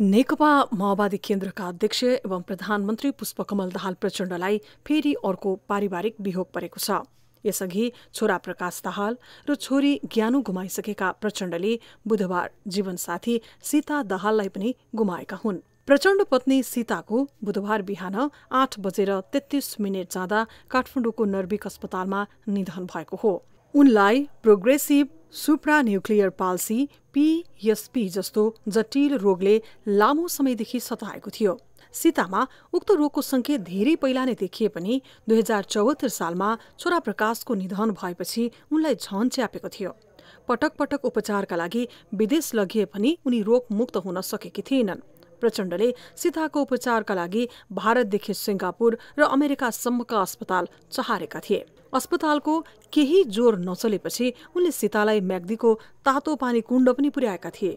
नेकपा माओवादी केन्द्रका अध्यक्ष एवं प्रधानमन्त्री पुष्पकमल दाहाल प्रचण्डलाई फेरि अर्को पारिवारिक विहोग परेको छ यसअघि छोरा प्रकाश दाहाल र छोरी ज्ञानु गुमाइसकेका प्रचण्डले बुधबार जीवनसाथी सीता दाहाललाई पनि गुमाएका हुन् प्रचण्ड पत्नी सीताको बुधबार बिहान आठ बजेर तेत्तिस मिनट जाँदा काठमाडौँको नर्विक अस्पतालमा निधन भएको हो उनलाई progressive supranuclear palsy PSP जस्तो जटिल रोगले लामो समयदेखि सताएको थियो सीतामा उक्त रोगको सङ्केत धेरै पहिला नै देखिए पनि दुई हजार चौहत्तर सालमा छोरा प्रकाशको निधन भएपछि उनलाई झन च्यापेको थियो पटक पटक उपचारका लागि विदेश लगिए पनि उनी रोगमुक्त हुन सकेकी थिएनन् प्रचण्डले सीताको उपचारका लागि भारतदेखि सिङ्गापुर र अमेरिकासम्मका अस्पताल चहारेका थिए अस्पतालको केही जोर नचलेपछि उनले सीतालाई म्याग्दीको तातो पानी कुण्ड पनि पुर्याएका थिए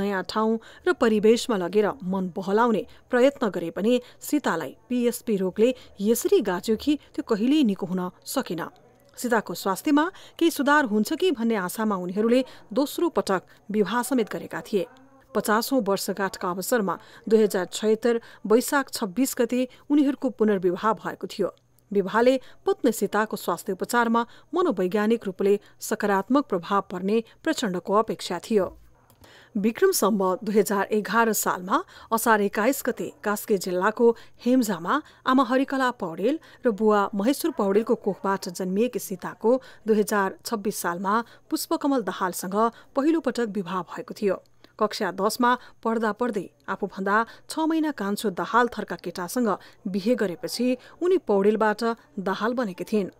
नयाँ ठाउँ र परिवेशमा लगेर मन बहलाउने प्रयत्न गरे पनि सीतालाई पिएसपी रोगले यसरी गाँच्यो कि त्यो कहिल्यै निको हुन सकेन सीताको स्वास्थ्यमा केही सुधार हुन्छ कि भन्ने आशामा उनीहरूले दोस्रो पटक विवाह समेत गरेका थिए पचासौँ वर्षगाँठका अवसरमा दुई हजार छयत्तर वैशाख छब्बिस गते उनीहरूको पुनर्विवाह भएको थियो विवाहले पत्नी सीताको स्वास्थ्य उपचारमा मनोवैज्ञानिक रूपले सकारात्मक प्रभाव पर्ने प्रचण्डको अपेक्षा थियो विक्रम सम्भ दुई हजार एघार सालमा असार एक्काइस गते कास्के जिल्लाको हेम्जामा आमा हरिकला पौडेल र बुवा महेश्वर पौडेलको कोखबाट जन्मिएकी सीताको दुई हजार छब्बिस सालमा पुष्पकमल दाहालसँग पहिलोपटक विवाह भएको थियो कक्षा दसमा पढ्दा पढ्दै आफूभन्दा छ महिना कान्छो दहाल थरका केटासँग बिहे गरेपछि उनी पौडेलबाट दहाल बनेकी थिइन्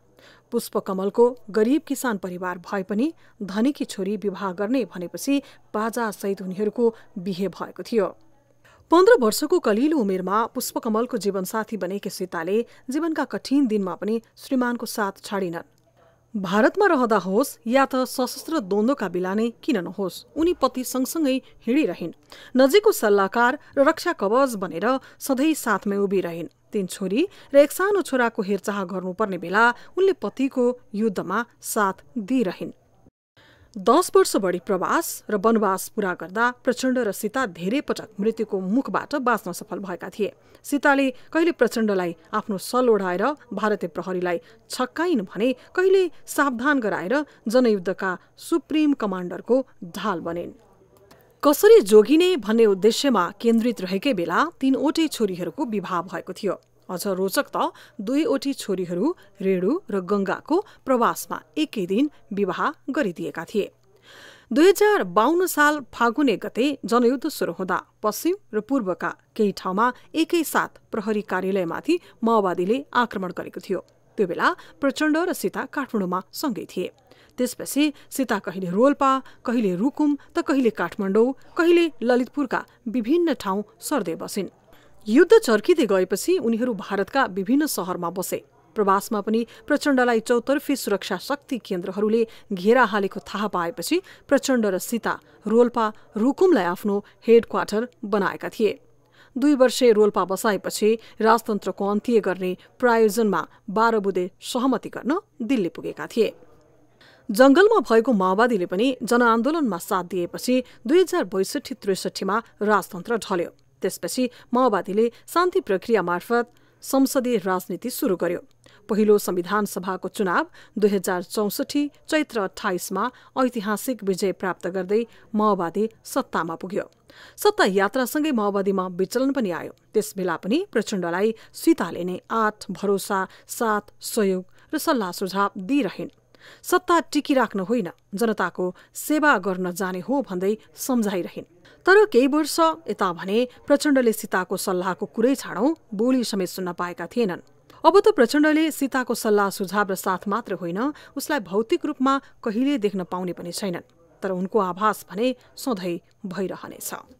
पुष्पकमलको गरीब किसान परिवार भए पनि धनीकी छोरी विवाह गर्ने भनेपछि बाजासहित उनीहरूको बिहे भएको थियो पन्ध्र वर्षको कलिलो उमेरमा पुष्पकमलको जीवनसाथी बनेकी सीताले जीवनका कठिन दिनमा पनि श्रीमानको साथ छाडिनन् भारतमा रहँदा होस् या त सशस्त्र द्वन्द्वका बेला नै किन नहोस् उनी पति सँगसँगै हिँडिरहन् नजिकको सल्लाहकार र रक्षा कवच बनेर सधैँ साथमै उभिरहन् तीन छोरी र एक सानो छोराको हेरचाह गर्नुपर्ने बेला उनले पतिको युद्धमा साथ दिइरहन् दस वर्ष बढी प्रवास र वनवास पूरा गर्दा प्रचण्ड र सीता धेरै पटक मृत्युको मुखबाट बाँच्न सफल भएका थिए सीताले कहिले प्रचण्डलाई आफ्नो सल ओढाएर भारतीय प्रहरीलाई छक्काइन् भने कहिले सावधान गराएर जनयुद्धका सुप्रिम कमान्डरको ढाल बनिन् कसरी जोगिने भन्ने उद्देश्यमा केन्द्रित रहेकै बेला तीनवटै छोरीहरूको विवाह भएको थियो अझ रोचक त दुईवटी छोरीहरू रेणु र गङ्गाको प्रवासमा एकै दिन विवाह गरिदिएका थिए दुई हजार बाहन्न साल फागुने गते जनयुद्ध सुरु हुँदा पश्चिम र पूर्वका केही ठाउँमा एकैसाथ प्रहरी कार्यालयमाथि माओवादीले आक्रमण गरेको थियो त्यो बेला प्रचण्ड र सीता काठमाडौँमा सँगै थिए त्यसपछि सीता कहिले रोल्पा कहिले रुकुम त कहिले काठमाडौँ कहिले ललितपुरका विभिन्न ठाउँ सर्दै बसिन् युद्ध चर्किँदै गएपछि उनीहरू भारतका विभिन्न सहरमा बसे प्रवासमा पनि प्रचण्डलाई चौतर्फी सुरक्षा शक्ति केन्द्रहरूले घेरा हालेको थाहा पाएपछि प्रचण्ड र सीता रोल्पा रुकुमलाई आफ्नो हेड क्वार्टर बनाएका थिए दुई वर्षे रोल्पा बसाएपछि राजतन्त्रको अन्त्य गर्ने प्रायोजनमा बाह्र बुधे सहमति गर्न दिल्ली पुगेका थिए जंगलमा भएको माओवादीले पनि जनआन्दोलनमा साथ दिएपछि दुई हजार बैसठी त्रिसठीमा राजतन्त्र ढल्यो त्यसपछि माओवादीले शान्ति प्रक्रिया मार्फत संसदीय राजनीति सुरु गर्यो पहिलो संविधान सभाको चुनाव दुई हजार चौसठी चैत्र अठाइसमा ऐतिहासिक विजय प्राप्त गर्दै माओवादी सत्तामा पुग्यो सत्ता यात्रासँगै माओवादीमा विचलन पनि आयो त्यस बेला पनि प्रचण्डलाई सीताले नै आठ भरोसा साथ सहयोग र सल्लाह सुझाव दिइरहेन् सत्ता टिकिराख्न होइन जनताको सेवा गर्न जाने हो भन्दै सम्झाइरहन् तर केही वर्ष यता भने प्रचण्डले सीताको सल्लाहको कुरै छाडौ बोली समेत सुन्न पाएका थिएनन् अब त प्रचण्डले सीताको सल्लाह सुझाव र साथ मात्र होइन उसलाई भौतिक रूपमा कहिले देख्न पाउने पनि छैनन् तर उनको आभास भने सधैँ भइरहनेछ